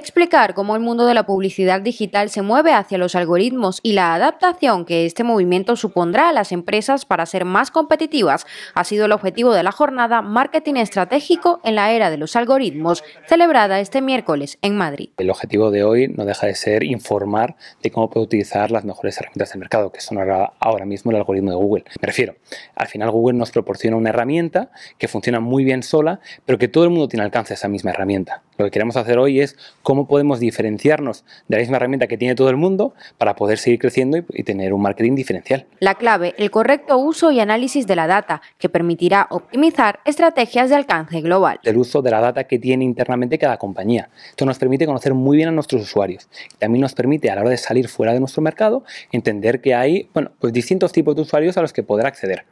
Explicar cómo el mundo de la publicidad digital se mueve hacia los algoritmos y la adaptación que este movimiento supondrá a las empresas para ser más competitivas ha sido el objetivo de la jornada Marketing Estratégico en la Era de los Algoritmos, celebrada este miércoles en Madrid. El objetivo de hoy no deja de ser informar de cómo puede utilizar las mejores herramientas del mercado, que son ahora, mismo el algoritmo de Google. Me refiero, al final Google nos proporciona una herramienta que funciona muy bien sola, pero que todo el mundo tiene alcance a esa misma herramienta. Lo que queremos hacer hoy es cómo podemos diferenciarnos de la misma herramienta que tiene todo el mundo para poder seguir creciendo y, tener un marketing diferencial. La clave, el correcto uso y análisis de la data, que permitirá optimizar estrategias de alcance global. El uso de la data que tiene internamente cada compañía. Esto nos permite conocer muy bien a nuestros usuarios. También nos permite a la hora de salir fuera de nuestro mercado entender que hay pues distintos tipos de usuarios a los que poder acceder.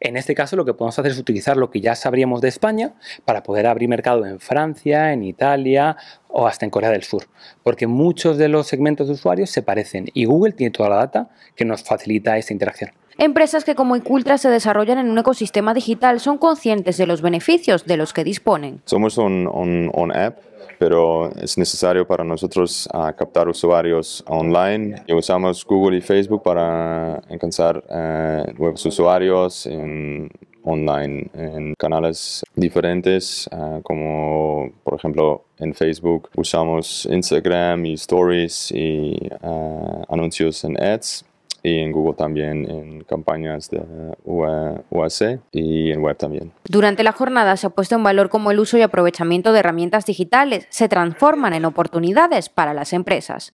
En este caso lo que podemos hacer es utilizar lo que ya sabríamos de España para poder abrir mercado en Francia, en Italia o hasta en Corea del Sur, porque muchos de los segmentos de usuarios se parecen y Google tiene toda la data que nos facilita esta interacción. Empresas que como Incultra se desarrollan en un ecosistema digital son conscientes de los beneficios de los que disponen. Somos un, app pero es necesario para nosotros ah, captar usuarios online. usamos Google y Facebook para alcanzar eh, nuevos usuarios online en canales diferentes ah, como por ejemplo en Facebook usamos Instagram y stories y ah, anuncios en ads y en Google también en campañas de UAC y en web también. Durante la jornada se ha puesto en valor cómo el uso y aprovechamiento de herramientas digitales se transforman en oportunidades para las empresas.